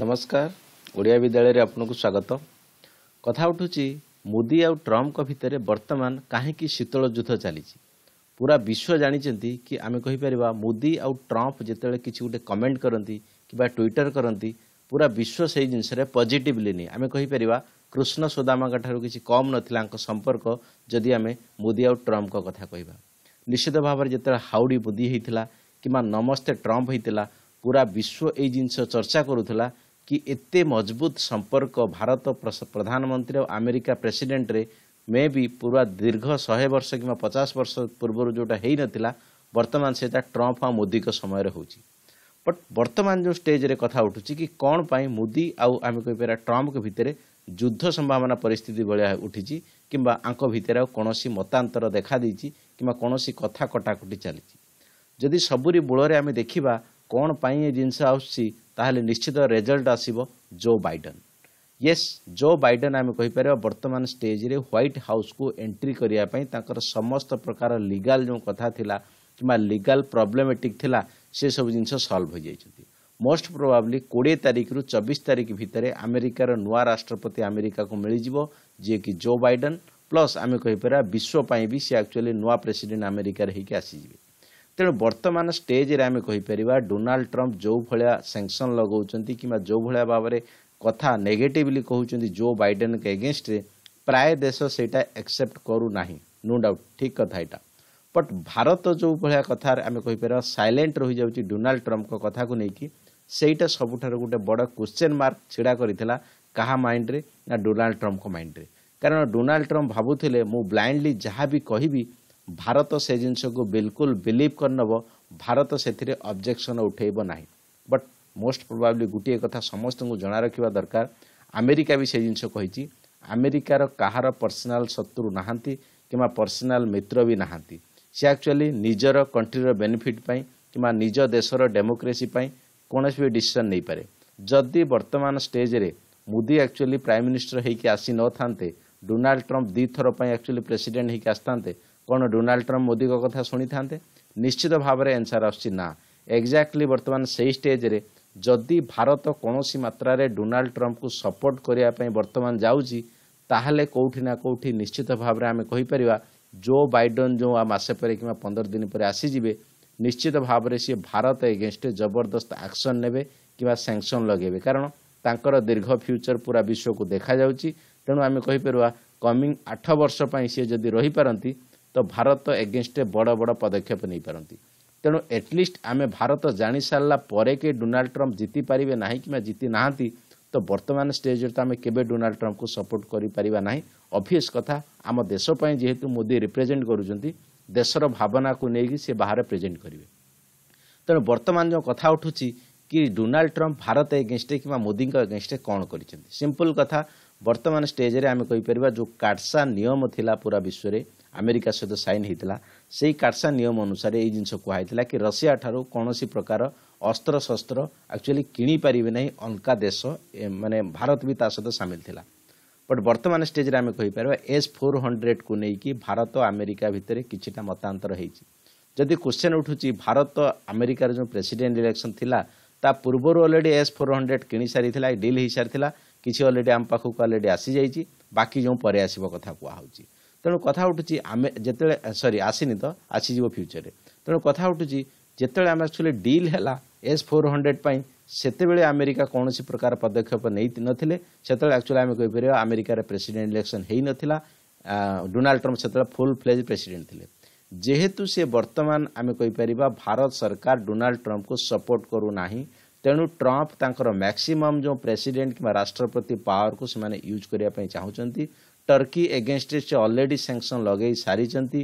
ନମସ୍କାର ଓଡ଼ିଆ ବିଦ୍ୟାଳୟରେ ଆପଣଙ୍କୁ ସ୍ୱାଗତ କଥା ଉଠୁଛି ମୋଦି ଆଉ ଟ୍ରମ୍ପଙ୍କ ଭିତରେ ବର୍ତ୍ତମାନ କାହିଁକି ଶୀତଳ ଯୁଦ୍ଧ ଚାଲିଛି ପୁରା ବିଶ୍ୱ ଜାଣିଛନ୍ତି କି ଆମେ କହିପାରିବା ମୋଦି ଆଉ ଟ୍ରମ୍ପ ଯେତେବେଳେ କିଛି ଗୋଟେ କମେଣ୍ଟ କରନ୍ତି କିମ୍ବା ଟ୍ୱିଟର କରନ୍ତି ପୁରା ବିଶ୍ୱ ସେଇ ଜିନିଷରେ ପଜିଟିଭଲି ନିଏ ଆମେ କହିପାରିବା କୃଷ୍ଣ ସୁଦାମାଙ୍କ ଠାରୁ କିଛି କମ୍ ନଥିଲା ତାଙ୍କ ସମ୍ପର୍କ ଯଦି ଆମେ ମୋଦି ଆଉ ଟ୍ରମ୍ପଙ୍କ କଥା କହିବା ନିଶ୍ଚିତ ଭାବରେ ଯେତେବେଳେ ହାଉଡ଼ି ମୋଦି ହେଇଥିଲା କିମ୍ବା ନମସ୍ତେ ଟ୍ରମ୍ପ ହେଇଥିଲା ପୁରା ବିଶ୍ୱ ଏଇ ଜିନିଷ ଚର୍ଚ୍ଚା କରୁଥିଲା କି ଏତେ ମଜବୁତ ସମ୍ପର୍କ ଭାରତ ପ୍ରଧାନମନ୍ତ୍ରୀ ଓ ଆମେରିକା ପ୍ରେସିଡେଣ୍ଟରେ ମେ ବି ପୁରା ଦୀର୍ଘ ଶହେ ବର୍ଷ କିମ୍ବା ପଚାଶ ବର୍ଷ ପୂର୍ବରୁ ଯେଉଁଟା ହୋଇନଥିଲା ବର୍ତ୍ତମାନ ସେଇଟା ଟ୍ରମ୍ପ ଆଉ ମୋଦିଙ୍କ ସମୟରେ ହେଉଛି ବଟ୍ ବର୍ତ୍ତମାନ ଯେଉଁ ଷ୍ଟେଜ୍ରେ କଥା ଉଠୁଛି କି କ'ଣ ପାଇଁ ମୋଦି ଆଉ ଆମେ କହିପାରିବା ଟ୍ରମ୍ପଙ୍କ ଭିତରେ ଯୁଦ୍ଧ ସମ୍ଭାବନା ପରିସ୍ଥିତି ଭଳିଆ ଉଠିଛି କିମ୍ବା ଆଙ୍କ ଭିତରେ ଆଉ କୌଣସି ମତାନ୍ତର ଦେଖାଦେଇଛି କିମ୍ବା କୌଣସି କଥା କଟାକଟି ଚାଲିଛି ଯଦି ସବୁରି ବୋଳରେ ଆମେ ଦେଖିବା କ'ଣ ପାଇଁ ଏ ଜିନିଷ ଆସୁଛି তাহলে নিশ্চিত রেজাল্ট আসিবো Joe Biden yes Joe Biden আমি কই পারো বর্তমান স্টেজে হোয়াইট হাউস কো এন্ট্রি করিয়া পাই তাকর সমস্ত প্রকার লিগ্যাল যে কথা থিলা কিমা লিগ্যাল প্রবলেম্যাটিক থিলা সে সব জিনিস সলভ হই যাইচি মোস্ট প্রোবাবলি 20 তারিখ রু 24 তারিখ ভিতরে আমেরিকার নয়া রাষ্ট্রপতি আমেরিকা কো মিলিজিবো যে কি জো বাইডেন প্লাস আমি কই পারো বিশ্ব পাই বি সি অ্যাকচুয়ালি নয়া প্রেসিডেন্ট আমেরিকা রে হে কি আসিজিবো ତେଣୁ ବର୍ତ୍ତମାନ ଷ୍ଟେଜ୍ରେ ଆମେ କହିପାରିବା ଡୋନାଲ୍ଡ ଟ୍ରମ୍ପ ଯେଉଁଭଳିଆ ସେଙ୍କସନ୍ ଲଗାଉଛନ୍ତି କିମ୍ବା ଯେଉଁଭଳିଆ ଭାବରେ କଥା ନେଗେଟିଭଲି କହୁଛନ୍ତି ଜୋ ବାଇଡେନ୍ଙ୍କ ଏଗେନ୍ଷ୍ଟରେ ପ୍ରାୟ ଦେଶ ସେଇଟା ଏକ୍ସେପ୍ଟ କରୁନାହିଁ ନୋ ଡାଉଟ୍ ଠିକ୍ କଥା ଏଇଟା ବଟ୍ ଭାରତ ଯେଉଁଭଳିଆ କଥାରେ ଆମେ କହିପାରିବା ସାଇଲେଣ୍ଟ ରହିଯାଉଛି ଡୋନାଲ୍ଡ ଟ୍ରମ୍ପଙ୍କ କଥାକୁ ନେଇକି ସେଇଟା ସବୁଠାରୁ ଗୋଟେ ବଡ଼ କ୍ୱେଶ୍ଚେନ୍ ମାର୍କ ଛିଡ଼ା କରିଥିଲା କାହା ମାଇଣ୍ଡରେ ନା ଡୋନାଲ୍ଡ ଟ୍ରମ୍ପଙ୍କ ମାଇଣ୍ଡରେ କାରଣ ଡୋନାଲ୍ଡ ଟ୍ରମ୍ପ ଭାବୁଥିଲେ ମୁଁ ବ୍ଲାଇଣ୍ଡଲି ଯାହା ବି କହିବି ଭାରତ ସେ ଜିନିଷକୁ ବିଲକୁଲ ବିଲିଭ୍ କରିନେବ ଭାରତ ସେଥିରେ ଅବଜେକ୍ସନ୍ ଉଠାଇବ ନାହିଁ ବଟ୍ ମୋଷ୍ଟ ପ୍ରୋବାବ୍ଲି ଗୋଟିଏ କଥା ସମସ୍ତଙ୍କୁ ଜଣା ରଖିବା ଦରକାର ଆମେରିକା ବି ସେ ଜିନିଷ କହିଛି ଆମେରିକାର କାହାର ପର୍ସନାଲ୍ ଶତ୍ରୁ ନାହାନ୍ତି କିମ୍ବା ପର୍ସନାଲ ମିତ୍ର ବି ନାହାନ୍ତି ସେ ଆକ୍ଚୁଆଲି ନିଜର କଣ୍ଟ୍ରିର ବେନିଫିଟ୍ ପାଇଁ କିମ୍ବା ନିଜ ଦେଶର ଡେମୋକ୍ରେସି ପାଇଁ କୌଣସି ବି ଡିସିସନ୍ ନେଇପାରେ ଯଦି ବର୍ତ୍ତମାନ ଷ୍ଟେଜ୍ରେ ମୋଦି ଆକ୍ଚୁଆଲି ପ୍ରାଇମ୍ ମିନିଷ୍ଟର ହେଇକି ଆସିନଥାନ୍ତେ ଡୋନାଲ୍ଡ ଟ୍ରମ୍ପ ଦୁଇ ଥର ପାଇଁ ଆକ୍ଚୁଆଲି ପ୍ରେସିଡେଣ୍ଟ ହୋଇକି ଆସିଥାନ୍ତେ କ'ଣ ଡୋନାଲ୍ଡ ଟ୍ରମ୍ପ ମୋଦିଙ୍କ କଥା ଶୁଣିଥାନ୍ତେ ନିଶ୍ଚିତ ଭାବରେ ଆନ୍ସର୍ ଆସୁଛି ନା ଏକ୍ଜାକ୍ଟଲି ବର୍ତ୍ତମାନ ସେଇ ଷ୍ଟେଜ୍ରେ ଯଦି ଭାରତ କୌଣସି ମାତ୍ରାରେ ଡୋନାଲ୍ଡ ଟ୍ରମ୍ପକୁ ସପୋର୍ଟ କରିବା ପାଇଁ ବର୍ତ୍ତମାନ ଯାଉଛି ତାହେଲେ କେଉଁଠି ନା କେଉଁଠି ନିଶ୍ଚିତ ଭାବରେ ଆମେ କହିପାରିବା ଜୋ ବାଇଡେନ୍ ଯେଉଁ ଆ ମାସେ ପରେ କିମ୍ବା ପନ୍ଦର ଦିନ ପରେ ଆସିଯିବେ ନିଶ୍ଚିତ ଭାବରେ ସିଏ ଭାରତ ଏଗେନଷ୍ଟରେ ଜବରଦସ୍ତ ଆକ୍ସନ୍ ନେବେ କିମ୍ବା ସ୍ୟାଙ୍କସନ୍ ଲଗେଇବେ କାରଣ ତାଙ୍କର ଦୀର୍ଘ ଫ୍ୟୁଚର୍ ପୁରା ବିଶ୍ୱକୁ ଦେଖାଯାଉଛି ତେଣୁ ଆମେ କହିପାରିବା କମିଂ ଆଠ ବର୍ଷ ପାଇଁ ସିଏ ଯଦି ରହିପାରନ୍ତି ତ ଭାରତ ଏଗେନଷ୍ଟରେ ବଡ଼ ବଡ଼ ପଦକ୍ଷେପ ନେଇପାରନ୍ତି ତେଣୁ ଏଟଲିଷ୍ଟ ଆମେ ଭାରତ ଜାଣିସାରିଲା ପରେ କି ଡୋନାଲ୍ଡ ଟ୍ରମ୍ପ ଜିତିପାରିବେ ନାହିଁ କିମ୍ବା ଜିତି ନାହାନ୍ତି ତ ବର୍ତ୍ତମାନ ଷ୍ଟେଜରେ ତ ଆମେ କେବେ ଡୋନାଲ୍ଡ ଟ୍ରମ୍ପକୁ ସପୋର୍ଟ କରିପାରିବା ନାହିଁ ଅଭିୟସ୍ କଥା ଆମ ଦେଶ ପାଇଁ ଯେହେତୁ ମୋଦି ରିପ୍ରେଜେଣ୍ଟ କରୁଛନ୍ତି ଦେଶର ଭାବନାକୁ ନେଇକି ସେ ବାହାରେ ପ୍ରେଜେଣ୍ଟ କରିବେ ତେଣୁ ବର୍ତ୍ତମାନ ଯେଉଁ କଥା ଉଠୁଛି କି ଡୋନାଲ୍ଡ ଟ୍ରମ୍ପ ଭାରତ ଏଗେନଷ୍ଟରେ କିମ୍ବା ମୋଦିଙ୍କ ଏଗେନଷ୍ଟରେ କ'ଣ କରିଛନ୍ତି ସିମ୍ପଲ୍ କଥା ବର୍ତ୍ତମାନ ଷ୍ଟେଜ୍ରେ ଆମେ କହିପାରିବା ଯେଉଁ କାଟସା ନିୟମ ଥିଲା ପୁରା ବିଶ୍ୱରେ ଆମେରିକା ସହିତ ସାଇନ୍ ହୋଇଥିଲା ସେହି କାଟସା ନିୟମ ଅନୁସାରେ ଏହି ଜିନିଷ କୁହାଯାଇଥିଲା କି ରଷିଆଠାରୁ କୌଣସି ପ୍ରକାର ଅସ୍ତ୍ରଶସ୍ତ୍ର ଆକ୍ଚୁଆଲି କିଣିପାରିବେ ନାହିଁ ଅଲଗା ଦେଶ ମାନେ ଭାରତ ବି ତା ସହିତ ସାମିଲ ଥିଲା ବଟ୍ ବର୍ତ୍ତମାନ ଷ୍ଟେଜ୍ରେ ଆମେ କହିପାରିବା ଏସ୍ ଫୋର୍ ହଣ୍ଡ୍ରେଡ଼୍କୁ ନେଇକି ଭାରତ ଆମେରିକା ଭିତରେ କିଛିଟା ମତାନ୍ତର ହୋଇଛି ଯଦି କ୍ୱେଶ୍ଚିନ୍ ଉଠୁଛି ଭାରତ ଆମେରିକାର ଯେଉଁ ପ୍ରେସିଡେଣ୍ଟ ଇଲେକ୍ସନ୍ ଥିଲା ତା ପୂର୍ବରୁ ଅଲରେଡ଼ି ଏସ୍ ଫୋର୍ ହଣ୍ଡ୍ରେଡ଼୍ କିଣିସାରିଥିଲା ଡିଲ୍ ହୋଇସାରିଥିଲା କିଛି ଅଲରେଡ଼ି ଆମ ପାଖକୁ ଅଲରେଡ଼ି ଆସିଯାଇଛି ବାକି ଯେଉଁ ପରେ ଆସିବ କଥା କୁହାହେଉଛି ତେଣୁ କଥା ଉଠୁଛି ଆମେ ଯେତେବେଳେ ସରି ଆସିନି ତ ଆସିଯିବ ଫ୍ୟୁଚରରେ ତେଣୁ କଥା ଉଠୁଛି ଯେତେବେଳେ ଆମେ ଆକ୍ଚୁଆଲି ଡିଲ୍ ହେଲା ଏସ୍ ଫୋର୍ ହଣ୍ଡ୍ରେଡ଼ ପାଇଁ ସେତେବେଳେ ଆମେରିକା କୌଣସି ପ୍ରକାର ପଦକ୍ଷେପ ନେଇ ନଥିଲେ ସେତେବେଳେ ଆକ୍ଚୁଆଲି ଆମେ କହିପାରିବା ଆମେରିକାର ପ୍ରେସିଡେଣ୍ଟ ଇଲେକ୍ସନ୍ ହୋଇନଥିଲା ଡୋନାଲ୍ଡ ଟ୍ରମ୍ପ ସେତେବେଳେ ଫୁଲ୍ ଫ୍ଲେଜ୍ ପ୍ରେସିଡେଣ୍ଟ ଥିଲେ ଯେହେତୁ ସେ ବର୍ତ୍ତମାନ ଆମେ କହିପାରିବା ଭାରତ ସରକାର ଡୋନାଲ୍ଡ ଟ୍ରମ୍ପକୁ ସପୋର୍ଟ କରୁନାହିଁ ତେଣୁ ଟ୍ରମ୍ପ ତାଙ୍କର ମ୍ୟାକ୍ସିମମ୍ ଯେଉଁ ପ୍ରେସିଡେଣ୍ଟ କିମ୍ବା ରାଷ୍ଟ୍ରପତି ପାୱାରକୁ ସେମାନେ ୟୁଜ୍ କରିବା ପାଇଁ ଚାହୁଁଛନ୍ତି ଟର୍କି ଏଗେନ୍ଷ୍ଟରେ ସେ ଅଲରେଡ଼ି ସ୍ୟାଙ୍କସନ୍ ଲଗାଇ ସାରିଛନ୍ତି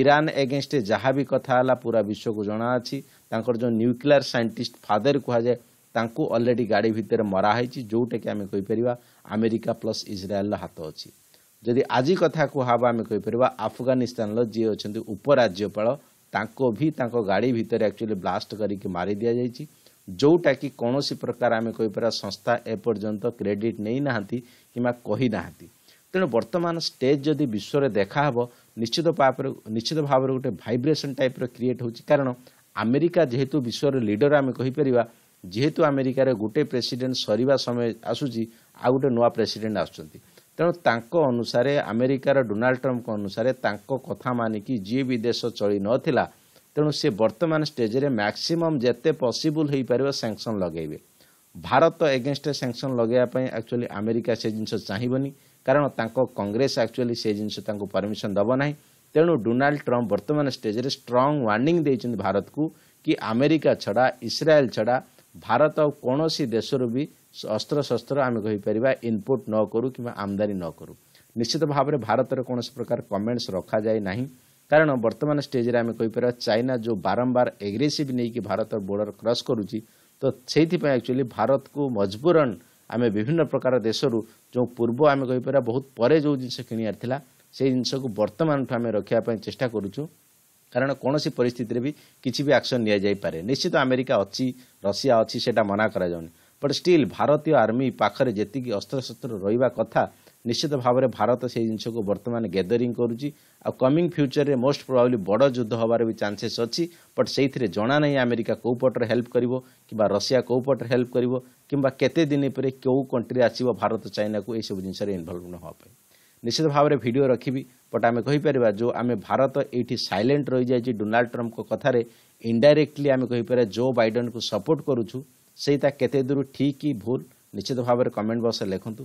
ଇରାନ ଏଗେନ୍ଷ୍ଟରେ ଯାହା ବି କଥା ହେଲା ପୁରା ବିଶ୍ୱକୁ ଜଣା ଅଛି ତାଙ୍କର ଯେଉଁ ନ୍ୟୁକ୍ଲିୟର ସାଇଣ୍ଟିଷ୍ଟ ଫାଦର କୁହାଯାଏ ତାଙ୍କୁ ଅଲରେଡ଼ି ଗାଡ଼ି ଭିତରେ ମରା ହୋଇଛି ଯେଉଁଟାକି ଆମେ କହିପାରିବା ଆମେରିକା ପ୍ଲସ୍ ଇସ୍ରାଏଲର ହାତ ଅଛି ଯଦି ଆଜି କଥା କୁହାହେବ ଆମେ କହିପାରିବା ଆଫଗାନିସ୍ତାନର ଯିଏ ଅଛନ୍ତି ଉପରାଜ୍ୟପାଳ ତାଙ୍କୁ ବି ତାଙ୍କ ଗାଡ଼ି ଭିତରେ ଆକ୍ଚୁଆଲି ବ୍ଲାଷ୍ଟ କରିକି ମାରି ଦିଆଯାଇଛି ଯେଉଁଟାକି କୌଣସି ପ୍ରକାର ଆମେ କହିପାରିବା ସଂସ୍ଥା ଏପର୍ଯ୍ୟନ୍ତ କ୍ରେଡ଼ିଟ୍ ନେଇନାହାନ୍ତି କିମ୍ବା କହିନାହାନ୍ତି ତେଣୁ ବର୍ତ୍ତମାନ ଷ୍ଟେଜ୍ ଯଦି ବିଶ୍ୱରେ ଦେଖାହେବ ନିଶ୍ଚିତ ଭାବରେ ନିଶ୍ଚିତ ଭାବରେ ଗୋଟେ ଭାଇବ୍ରେସନ୍ ଟାଇପ୍ର କ୍ରିଏଟ୍ ହେଉଛି କାରଣ ଆମେରିକା ଯେହେତୁ ବିଶ୍ୱର ଲିଡର୍ ଆମେ କହିପାରିବା ଯେହେତୁ ଆମେରିକାରେ ଗୋଟେ ପ୍ରେସିଡେଣ୍ଟ ସରିବା ସମୟ ଆସୁଛି ଆଉ ଗୋଟେ ନୂଆ ପ୍ରେସିଡେଣ୍ଟ ଆସୁଛନ୍ତି ତେଣୁ ତାଙ୍କ ଅନୁସାରେ ଆମେରିକାର ଡୋନାଲ୍ଡ ଟ୍ରମ୍ପଙ୍କ ଅନୁସାରେ ତାଙ୍କ କଥା ମାନିକି ଯିଏ ବି ଦେଶ ଚଳି ନଥିଲା ତେଣୁ ସେ ବର୍ତ୍ତମାନ ଷ୍ଟେଜ୍ରେ ମ୍ୟାକ୍ସିମମ୍ ଯେତେ ପସିବୁଲ୍ ହୋଇପାରିବ ସ୍ୟାଙ୍କସନ୍ ଲଗାଇବେ ଭାରତ ଏଗେନଷ୍ଟରେ ସ୍ୟାଙ୍କସନ୍ ଲଗାଇବା ପାଇଁ ଆକ୍ଚୁଆଲି ଆମେରିକା ସେ ଜିନିଷ ଚାହିଁବନି କାରଣ ତାଙ୍କ କଂଗ୍ରେସ ଆକ୍ଚୁଆଲି ସେ ଜିନିଷ ତାଙ୍କୁ ପରମିସନ୍ ଦେବ ନାହିଁ ତେଣୁ ଡୋନାଲ୍ଡ ଟ୍ରମ୍ପ ବର୍ତ୍ତମାନ ଷ୍ଟେଜ୍ରେ ଷ୍ଟ୍ରଙ୍ଗ୍ ୱାର୍ଣ୍ଣିଂ ଦେଇଛନ୍ତି ଭାରତକୁ କି ଆମେରିକା ଛଡ଼ା ଇସ୍ରାଏଲ୍ ଛଡ଼ା ଭାରତ ଆଉ କୌଣସି ଦେଶରୁ ବି ଅସ୍ତ୍ରଶସ୍ତ୍ର ଆମେ କହିପାରିବା ଇନପୁଟ୍ ନ କରୁ କିମ୍ବା ଆମଦାନୀ ନ କରୁ ନିଶ୍ଚିତ ଭାବରେ ଭାରତରେ କୌଣସି ପ୍ରକାର କମେଣ୍ଟସ୍ ରଖାଯାଇ ନାହିଁ କାରଣ ବର୍ତ୍ତମାନ ଷ୍ଟେଜ୍ରେ ଆମେ କହିପାରିବା ଚାଇନା ଯେଉଁ ବାରମ୍ବାର ଏଗ୍ରେସିଭ୍ ନେଇକି ଭାରତର ବୋର୍ଡ଼ର କ୍ରସ୍ କରୁଛି ତ ସେଇଥିପାଇଁ ଆକ୍ଚୁଆଲି ଭାରତକୁ ମଜବୁରନ୍ ଆମେ ବିଭିନ୍ନ ପ୍ରକାର ଦେଶରୁ ଯେଉଁ ପୂର୍ବ ଆମେ କହିପାରିବା ବହୁତ ପରେ ଯେଉଁ ଜିନିଷ କିଣିବାର ଥିଲା ସେଇ ଜିନିଷକୁ ବର୍ତ୍ତମାନଠୁ ଆମେ ରଖିବା ପାଇଁ ଚେଷ୍ଟା କରୁଛୁ କାରଣ କୌଣସି ପରିସ୍ଥିତିରେ ବି କିଛି ବି ଆକ୍ସନ୍ ନିଆଯାଇପାରେ ନିଶ୍ଚିତ ଆମେରିକା ଅଛି ରଷିଆ ଅଛି ସେଇଟା ମନା କରାଯାଉନି ବଟ୍ ଷ୍ଟିଲ୍ ଭାରତୀୟ ଆର୍ମି ପାଖରେ ଯେତିକି ଅସ୍ତ୍ରଶସ୍ତ୍ର ରହିବା କଥା ନିଶ୍ଚିତ ଭାବରେ ଭାରତ ସେଇ ଜିନିଷକୁ ବର୍ତ୍ତମାନ ଗ୍ୟାଦରିଂ କରୁଛି ଆଉ କମିଂ ଫ୍ୟୁଚରରେ ମୋଷ୍ଟ ପ୍ରୋବାବ୍ଲି ବଡ଼ ଯୁଦ୍ଧ ହେବାର ବି ଚାନ୍ସେସ୍ ଅଛି ବଟ୍ ସେଇଥିରେ ଜଣାନାହିଁ ଆମେରିକା କେଉଁ ପଟରେ ହେଲ୍ପ କରିବ କିମ୍ବା ରଷିଆ କେଉଁ ପଟରେ ହେଲ୍ପ କରିବ କିମ୍ବା କେତେ ଦିନ ପରେ କେଉଁ କଣ୍ଟ୍ରି ଆସିବ ଭାରତ ଚାଇନାକୁ ଏହିସବୁ ଜିନିଷରେ ଇନଭଲ୍ଭ ନ ହେବା ପାଇଁ ନିଶ୍ଚିତ ଭାବରେ ଭିଡ଼ିଓ ରଖିବି ବଟ୍ ଆମେ କହିପାରିବା ଯେଉଁ ଆମେ ଭାରତ ଏଇଠି ସାଇଲେଣ୍ଟ ରହିଯାଇଛି ଡୋନାଲ୍ଡ ଟ୍ରମ୍ପଙ୍କ କଥାରେ ଇନଡାଇରେକ୍ଟଲି ଆମେ କହିପାରିବା ଜୋ ବାଇଡେନକୁ ସପୋର୍ଟ କରୁଛୁ ସେଇଟା କେତେ ଦୂର ଠିକ୍ କି ଭୁଲ ନିଶ୍ଚିତ ଭାବରେ କମେଣ୍ଟ ବକ୍ସରେ ଲେଖନ୍ତୁ